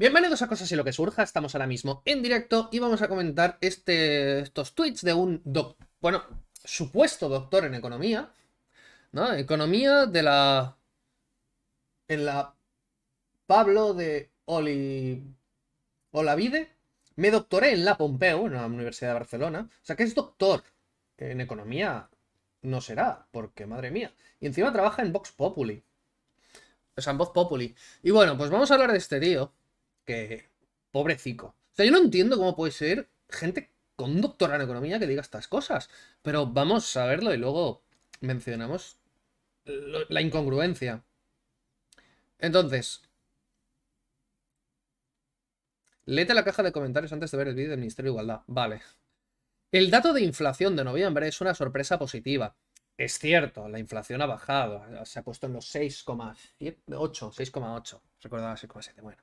Bienvenidos a Cosas y lo que surja, estamos ahora mismo en directo y vamos a comentar este, estos tweets de un bueno, supuesto doctor en economía, Economía de la... en la... Pablo de Oli... Olavide. Me doctoré en la Pompeu, en la Universidad de Barcelona. O sea que es doctor en economía. No será, porque madre mía. Y encima trabaja en Vox Populi. O sea, en Vox Populi. Y bueno, pues vamos a hablar de este tío que pobrecico. O sea, yo no entiendo cómo puede ser gente con doctorado en economía que diga estas cosas, pero vamos a verlo y luego mencionamos la incongruencia. Entonces, léete la caja de comentarios antes de ver el vídeo del Ministerio de Igualdad. Vale. El dato de inflación de noviembre es una sorpresa positiva. Es cierto, la inflación ha bajado, se ha puesto en los 6,8, 6,8, recordaba 6,7, bueno.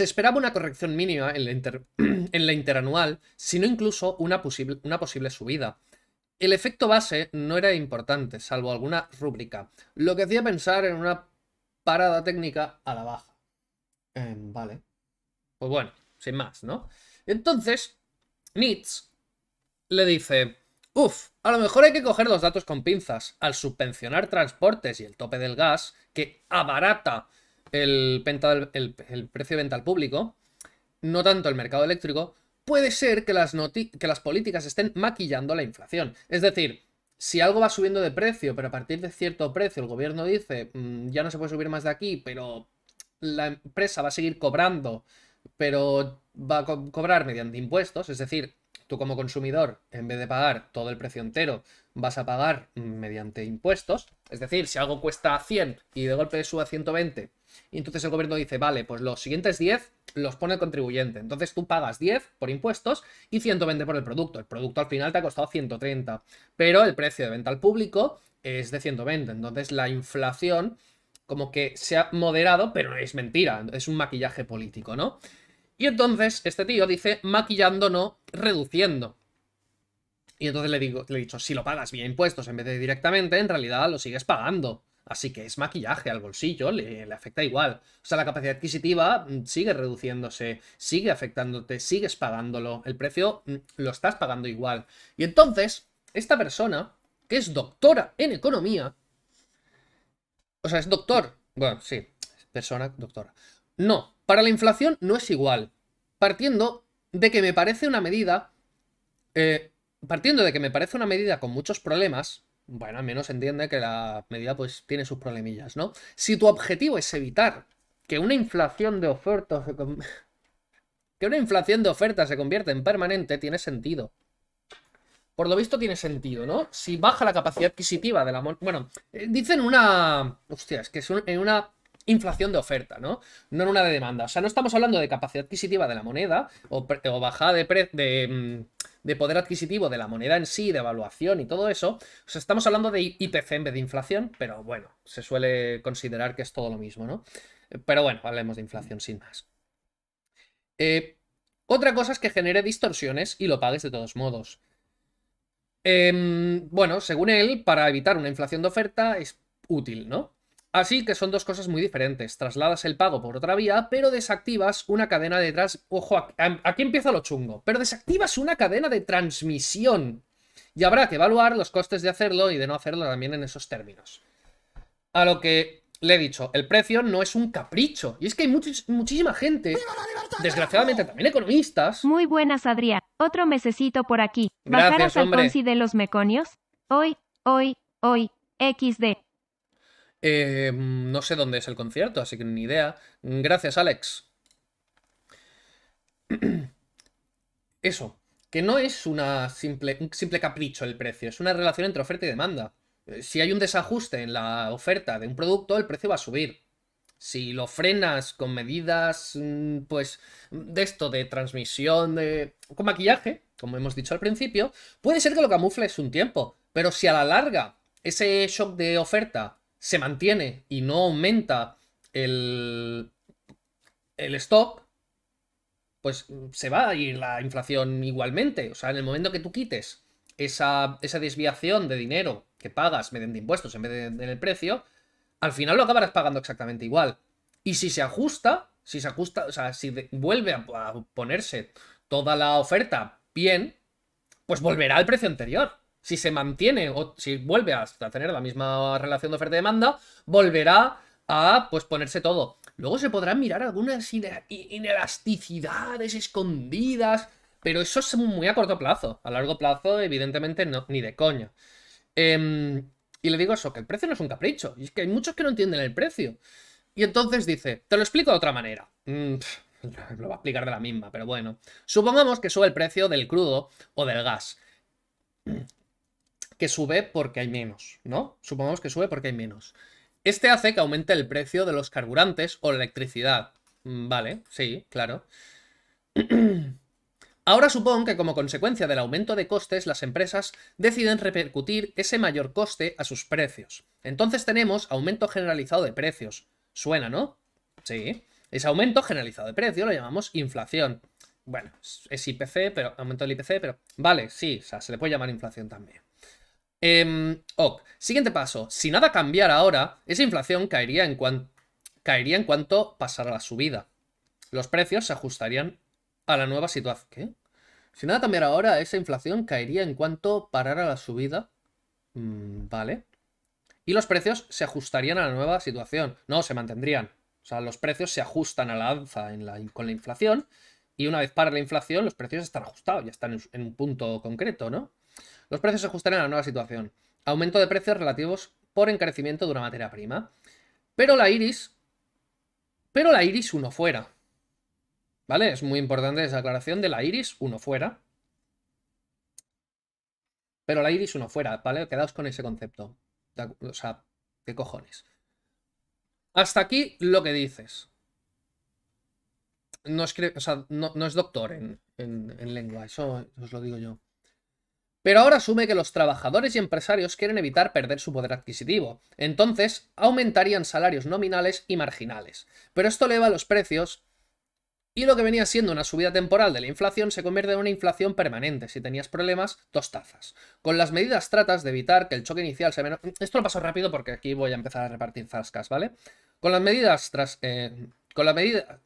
Se esperaba una corrección mínima en la, en la interanual, sino incluso una, posible, subida. El efecto base no era importante, salvo alguna rúbrica, lo que hacía pensar en una parada técnica a la baja. Em, vale. Pues bueno, sin más, ¿no? Entonces, Nitz le dice, uff, a lo mejor hay que coger los datos con pinzas. Al subvencionar transportes y el tope del gas, que abarata el, precio de venta al público, no tanto el mercado eléctrico, puede ser que las, que las políticas estén maquillando la inflación. Es decir, si algo va subiendo de precio, pero a partir de cierto precio el gobierno dice, mm, ya no se puede subir más de aquí, pero la empresa va a seguir cobrando, pero va a cobrar mediante impuestos, es decir, tú como consumidor, en vez de pagar todo el precio entero, vas a pagar mediante impuestos, es decir, si algo cuesta 100 y de golpe sube a 120, y entonces el gobierno dice, vale, pues los siguientes 10 los pone el contribuyente. Entonces tú pagas 10 por impuestos y 120 por el producto. El producto al final te ha costado 130, pero el precio de venta al público es de 120. Entonces la inflación como que se ha moderado, pero es mentira, es un maquillaje político, ¿no? Y entonces este tío dice, maquillando no, reduciendo. Y entonces le, digo, le he dicho, si lo pagas vía impuestos en vez de directamente, en realidad lo sigues pagando. Así que es maquillaje al bolsillo, le, afecta igual. O sea, la capacidad adquisitiva mm, sigue reduciéndose, sigue afectándote, sigues pagándolo. El precio mm, lo estás pagando igual. Y entonces, esta persona, que es doctora en economía, o sea, es doctor. Bueno, sí, persona, doctora. No, para la inflación no es igual. Partiendo de que me parece una medida... Eh, partiendo de que me parece una medida con muchos problemas, bueno, al menos entiende que la medida pues tiene sus problemillas, ¿no? Si tu objetivo es evitar que una inflación de ofertas que una inflación de oferta se convierta en permanente, tiene sentido. Por lo visto tiene sentido, ¿no? Si baja la capacidad adquisitiva de la moneda... Bueno, eh, dicen una... Hostia, es que es en una inflación de oferta, ¿no? No en una de demanda. O sea, no estamos hablando de capacidad adquisitiva de la moneda o, bajada de, de mm, de poder adquisitivo de la moneda en sí, de evaluación y todo eso, o sea, estamos hablando de IPC en vez de inflación, pero bueno, se suele considerar que es todo lo mismo, ¿no? Pero bueno, hablemos de inflación sin más. Eh, otra cosa es que genere distorsiones y lo pagues de todos modos. Em, bueno, según él, para evitar una inflación de oferta es útil, ¿no? Así que son dos cosas muy diferentes. Trasladas el pago por otra vía, pero desactivas una cadena de Ojo, aquí empieza lo chungo. Pero desactivas una cadena de transmisión. Y habrá que evaluar los costes de hacerlo y de no hacerlo también en esos términos. A lo que le he dicho, el precio no es un capricho. Y es que hay muchísima gente, desgraciadamente también economistas. Muy buenas, Adrián. Otro mesecito por aquí. Gracias, hombre. al de los meconios? Hoy, hoy, hoy, XD. Eh, mm, no sé dónde es el concierto, así que ni idea. Gracias, Alex. Eso, que no es un simple capricho el precio, es una relación entre oferta y demanda. Eh, si hay un desajuste en la oferta de un producto, el precio va a subir. Si lo frenas con medidas, mm, pues, de esto, de transmisión, de... con maquillaje, como hemos dicho al principio, puede ser que lo camufles un tiempo, pero si a la larga ese shock de oferta se mantiene y no aumenta el, el stock, pues se va a ir la inflación igualmente. O sea, en el momento que tú quites esa, desviación de dinero que pagas mediante impuestos en vez de, en el precio, al final lo acabarás pagando exactamente igual. Y si se ajusta, si se ajusta, o sea, si vuelve a ponerse toda la oferta bien, pues volverá al precio anterior si se mantiene o si vuelve a tener la misma relación de oferta y demanda, volverá a pues ponerse todo. Luego se podrán mirar algunas inelasticidades escondidas, pero eso es muy a corto plazo. A largo plazo, evidentemente, ni de coña. Em, y le digo eso, que el precio no es un capricho. Y es que hay muchos que no entienden el precio. Y entonces dice, te lo explico de otra manera. Mm, lo va a explicar de la misma, pero bueno. Supongamos que sube el precio del crudo o del gas que sube porque hay menos, ¿no? Supongamos que sube porque hay menos. Este hace que aumente el precio de los carburantes o la electricidad. Mm, vale, sí, claro. Ahora supongo que como consecuencia del aumento de costes, las empresas deciden repercutir ese mayor coste a sus precios. Entonces tenemos aumento generalizado de precios. Suena, ¿no? Sí. Ese aumento generalizado de precios, lo llamamos inflación. Bueno, es IPC, pero aumento del IPC, pero... Vale, sí, o sea, se le puede llamar inflación también. Em, ok, siguiente paso. Si nada cambiara ahora, esa inflación caería en, cuanto caería en cuanto pasara la subida. Los precios se ajustarían a la nueva situación. ¿Qué? Si nada cambiara ahora, esa inflación caería en cuanto parara la subida. Mm, vale. Y los precios se ajustarían a la nueva situación. No, se mantendrían. O sea, los precios se ajustan a la alza con la inflación. Y una vez para la inflación, los precios están ajustados, ya están en un punto concreto, ¿no? Los precios se ajustarán a la nueva situación. Aumento de precios relativos por encarecimiento de una materia prima. Pero la Iris... Pero la Iris uno fuera. ¿Vale? Es muy importante esa aclaración de la Iris uno fuera. Pero la Iris uno fuera, ¿vale? Quedaos con ese concepto. O sea, ¿qué cojones? Hasta aquí lo que dices. No es, doctor en lengua, eso os lo digo yo. Pero ahora asume que los trabajadores y empresarios quieren evitar perder su poder adquisitivo, entonces aumentarían salarios nominales y marginales. Pero esto eleva los precios y lo que venía siendo una subida temporal de la inflación se convierte en una inflación permanente. Si tenías problemas, dos tazas. Con las medidas tratas de evitar que el choque inicial se... Esto lo paso rápido porque aquí voy a empezar a repartir zascas, ¿vale? Con las medidas tras... Eh, con, la medida,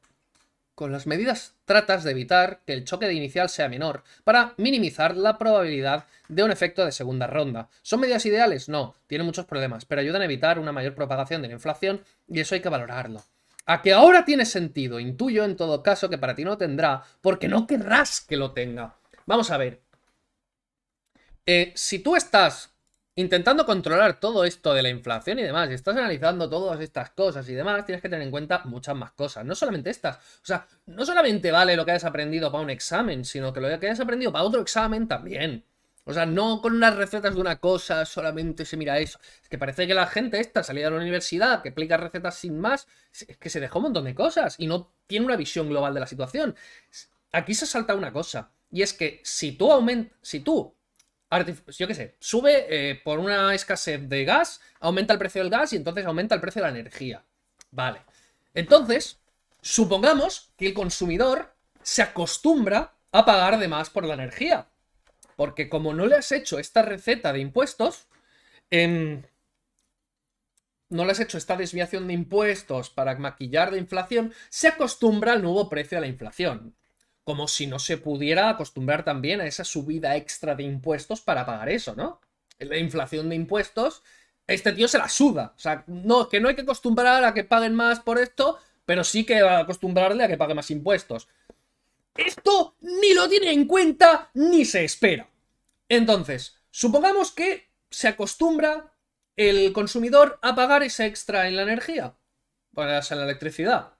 con las medidas tratas de evitar que el choque de inicial sea menor, para minimizar la probabilidad de un efecto de segunda ronda. ¿Son medidas ideales? No, tienen muchos problemas, pero ayudan a evitar una mayor propagación de la inflación y eso hay que valorarlo. A que ahora tiene sentido, intuyo en todo caso que para ti no tendrá, porque no querrás que lo tenga. Vamos a ver. Eh, si tú estás intentando controlar todo esto de la inflación y demás, y estás analizando todas estas cosas y demás, tienes que tener en cuenta muchas más cosas, no solamente estas. O sea, no solamente vale lo que hayas aprendido para un examen, sino que lo que hayas aprendido para otro examen también. O sea, no con unas recetas de una cosa, solamente se mira eso. Es que parece que la gente esta salida de la universidad, que explica recetas sin más, es que se dejó un montón de cosas y no tiene una visión global de la situación. Aquí se salta una cosa, y es que si tú aumentas, si tú pues yo qué sé, sube eh, por una escasez de gas, aumenta el precio del gas y entonces aumenta el precio de la energía. Vale. Entonces, supongamos que el consumidor se acostumbra a pagar de más por la energía. Porque como no le has hecho esta receta de impuestos, em, no le has hecho esta desviación de impuestos para maquillar de inflación, se acostumbra al nuevo precio de la inflación como si no se pudiera acostumbrar también a esa subida extra de impuestos para pagar eso, ¿no? La inflación de impuestos, este tío se la suda. O sea, no, que no hay que acostumbrar a que paguen más por esto, pero sí que va a acostumbrarle a que pague más impuestos. Esto ni lo tiene en cuenta ni se espera. Entonces, supongamos que se acostumbra el consumidor a pagar ese extra en la energía, o pues sea, en la electricidad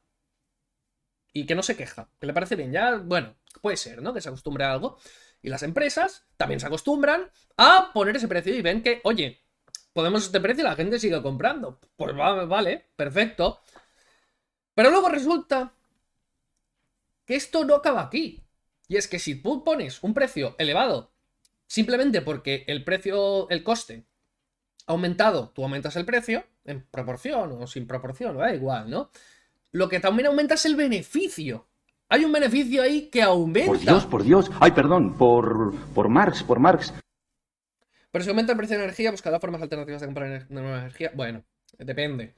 y que no se queja, que le parece bien. Ya, bueno, puede ser, ¿no? Que se acostumbre a algo. Y las empresas también se acostumbran a poner ese precio y ven que, oye, podemos este precio y la gente sigue comprando. Pues vale, perfecto. Pero luego resulta que esto no acaba aquí. Y es que si tú pones un precio elevado simplemente porque el precio, el coste ha aumentado, tú aumentas el precio en proporción o sin proporción, da igual, ¿no? lo que también aumenta es el beneficio. Hay un beneficio ahí que aumenta. Por Dios, por Dios. Ay, perdón, por, Marx, por Marx. Pero si aumenta el precio de energía, buscará pues formas alternativas de comprar energía. Bueno, depende.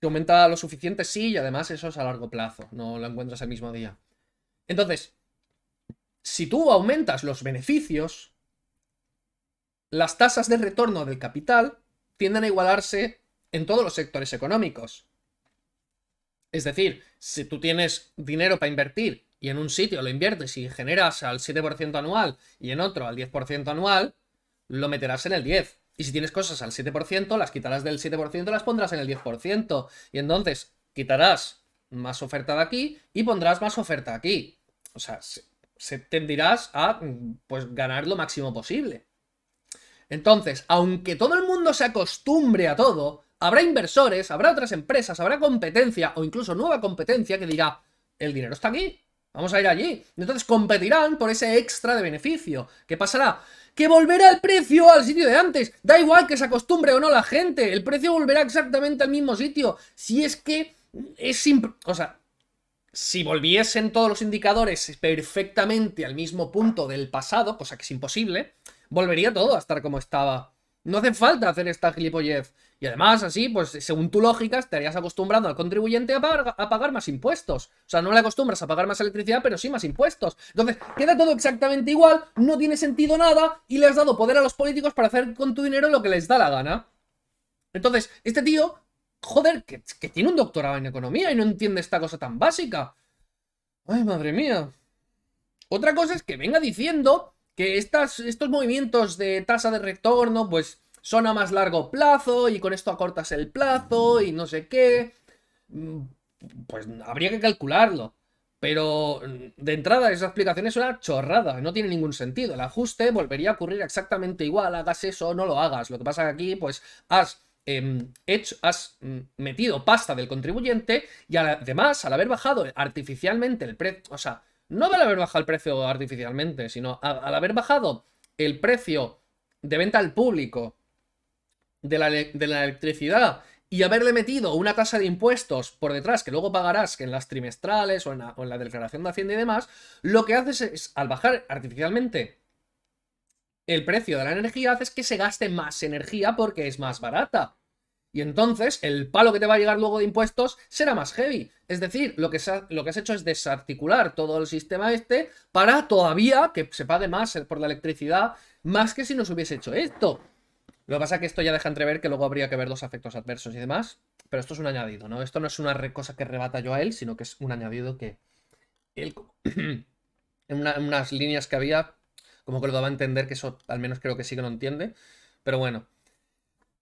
Si aumenta lo suficiente, sí, y además eso es a largo plazo. No lo encuentras el mismo día. Entonces, si tú aumentas los beneficios, las tasas de retorno del capital tienden a igualarse en todos los sectores económicos. Es decir, si tú tienes dinero para invertir y en un sitio lo inviertes y generas al 7% anual y en otro al 10% anual, lo meterás en el 10%. Y si tienes cosas al 7%, las quitarás del 7% las pondrás en el 10%. Y entonces quitarás más oferta de aquí y pondrás más oferta aquí. O sea, se, se a pues, ganar lo máximo posible. Entonces, aunque todo el mundo se acostumbre a todo, habrá inversores, habrá otras empresas, habrá competencia o incluso nueva competencia que dirá, el dinero está aquí, vamos a ir allí. Entonces competirán por ese extra de beneficio. ¿Qué pasará? Que volverá el precio al sitio de antes. Da igual que se acostumbre o no la gente, el precio volverá exactamente al mismo sitio. Si es que es... O sea, si volviesen todos los indicadores perfectamente al mismo punto del pasado, cosa que es imposible, volvería todo a estar como estaba. No hace falta hacer esta gilipollez. Y además, así, pues según tu lógica, estarías acostumbrando al contribuyente a pagar, más impuestos. O sea, no le acostumbras a pagar más electricidad, pero sí más impuestos. Entonces, queda todo exactamente igual, no tiene sentido nada y le has dado poder a los políticos para hacer con tu dinero lo que les da la gana. Entonces, este tío, joder, que, tiene un doctorado en economía y no entiende esta cosa tan básica. Ay, madre mía. Otra cosa es que venga diciendo que estos movimientos de tasa de retorno, pues son a más largo plazo y con esto acortas el plazo y no sé qué. Mm, pues habría que calcularlo. Pero mm, de entrada esa explicación es una chorrada, no tiene ningún sentido. El ajuste volvería a ocurrir exactamente igual, hagas eso o no lo hagas. Lo que pasa que aquí pues has em, has mm, metido pasta del contribuyente y además al haber bajado artificialmente el precio, o sea, no al haber bajado el precio artificialmente, sino al haber bajado el precio de venta al público de la, electricidad y haberle metido una tasa de impuestos por detrás que luego pagarás que en las trimestrales o en, la, declaración de Hacienda y demás, lo que haces es, al bajar artificialmente el precio de la energía, haces que se gaste más energía porque es más barata. Y entonces el palo que te va a llegar luego de impuestos será más heavy. Es decir, lo que, lo que has hecho es desarticular todo el sistema este para todavía que se pague más por la electricidad, más que si nos hubiese hecho esto. Lo que pasa es que esto ya deja entrever que luego habría que ver dos efectos adversos y demás, pero esto es un añadido, ¿no? Esto no es una cosa que rebata yo a él, sino que es un añadido que él, en, unas líneas que había, como que lo daba a entender, que eso al menos creo que sí que lo entiende, pero bueno.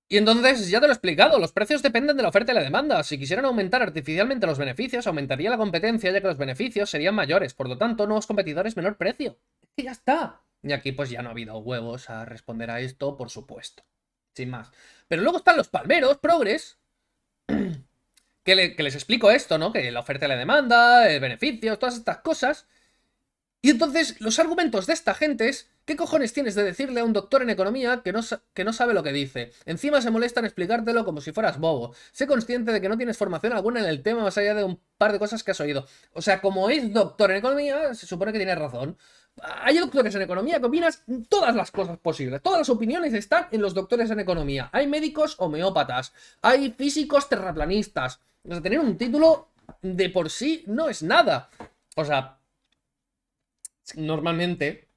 Y entonces, ya te lo he explicado, los precios dependen de la oferta y la demanda. Si quisieran aumentar artificialmente los beneficios, aumentaría la competencia, ya que los beneficios serían mayores. Por lo tanto, nuevos competidores, menor precio. Y ya está. Y aquí pues ya no ha habido huevos a responder a esto, por supuesto sin más. Pero luego están los palmeros, progres, que, que, les explico esto, ¿no? Que la oferta y la demanda, el eh, beneficio, todas estas cosas. Y entonces los argumentos de esta gente es, ¿Qué cojones tienes de decirle a un doctor en economía que no, que no sabe lo que dice? Encima se molesta en explicártelo como si fueras bobo. Sé consciente de que no tienes formación alguna en el tema más allá de un par de cosas que has oído. O sea, como es doctor en economía, se supone que tiene razón. Hay doctores en economía que opinas todas las cosas posibles. Todas las opiniones están en los doctores en economía. Hay médicos homeópatas. Hay físicos terraplanistas. O sea, tener un título de por sí no es nada. O sea, normalmente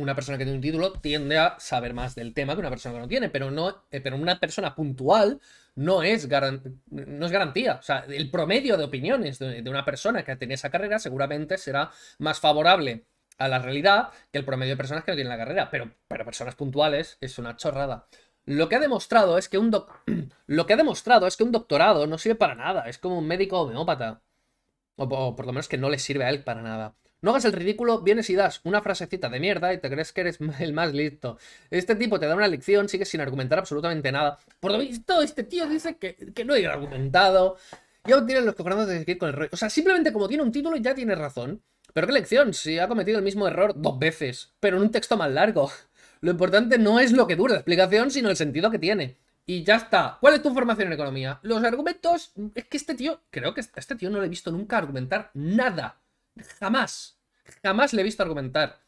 una persona que tiene un título tiende a saber más del tema que una persona que no tiene, pero, no, eh, pero una persona puntual no es, no es garantía. O sea, el promedio de opiniones de, una persona que tiene esa carrera seguramente será más favorable a la realidad que el promedio de personas que no tienen la carrera, pero, para personas puntuales es una chorrada. Lo que ha demostrado es que un lo que ha demostrado es que un doctorado no sirve para nada, es como un médico homeópata. o por lo menos que no le sirve a él para nada. No hagas el ridículo, vienes y das una frasecita de mierda y te crees que eres el más listo. Este tipo te da una lección, sigues sin argumentar absolutamente nada. Por lo visto, este tío dice que, no he argumentado. Ya tienen los cojones de seguir con el rollo. O sea, simplemente como tiene un título ya tiene razón. Pero qué lección, si ha cometido el mismo error dos veces, pero en un texto más largo. Lo importante no es lo que dura la explicación, sino el sentido que tiene. Y ya está. ¿Cuál es tu formación en economía? Los argumentos. Es que este tío. Creo que este tío no le he visto nunca argumentar nada. Jamás. Jamás le he visto argumentar.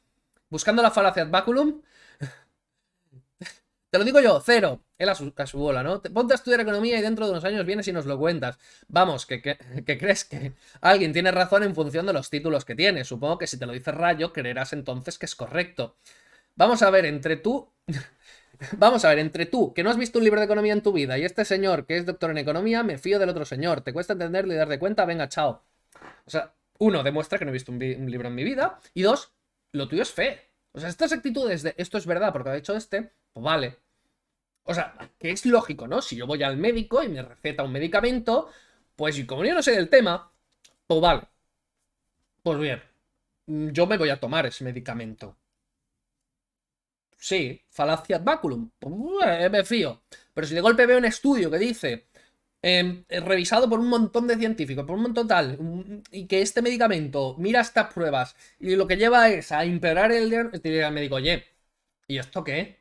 Buscando la falacia ad baculum. Te lo digo yo, cero. Él a su, bola, ¿no? Te, ponte a estudiar economía y dentro de unos años vienes y nos lo cuentas. Vamos, que, crees que alguien tiene razón en función de los títulos que tiene. Supongo que si te lo dice Rayo, creerás entonces que es correcto. Vamos a ver, entre tú. Vamos a ver, entre tú, que no has visto un libro de economía en tu vida, y este señor, que es doctor en economía, me fío del otro señor. ¿Te cuesta entenderlo y dar de cuenta? Venga, chao. O sea, uno, demuestra que no he visto un, libro en mi vida. Y dos, lo tuyo es fe. O sea, estas actitudes de esto es verdad porque ha dicho este, pues vale. O sea, que es lógico, ¿no? Si yo voy al médico y me receta un medicamento, pues y como yo no sé del tema, pues vale. Pues bien, yo me voy a tomar ese medicamento. Sí, falacia ad pues, eh, Me fío. Pero si de golpe veo un estudio que dice Em, eh, revisado por un montón de científicos, por un montón tal, y que este medicamento mira estas pruebas y lo que lleva es a imperar el diagnóstico, médico, oye, ¿y esto qué?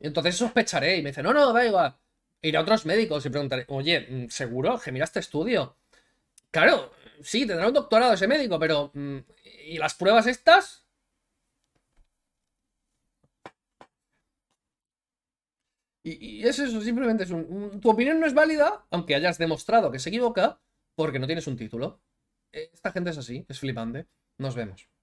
entonces sospecharé y me dice, no, no, da igual. Iré a otros médicos y preguntaré, oye, mm, ¿seguro que mira este estudio? Claro, sí, tendrá un doctorado ese médico, pero mm, ¿y las pruebas estas? Y, es eso, simplemente es un, Tu opinión no es válida, aunque hayas demostrado que se equivoca, porque no tienes un título. Eh, esta gente es así, es flipante. Nos vemos.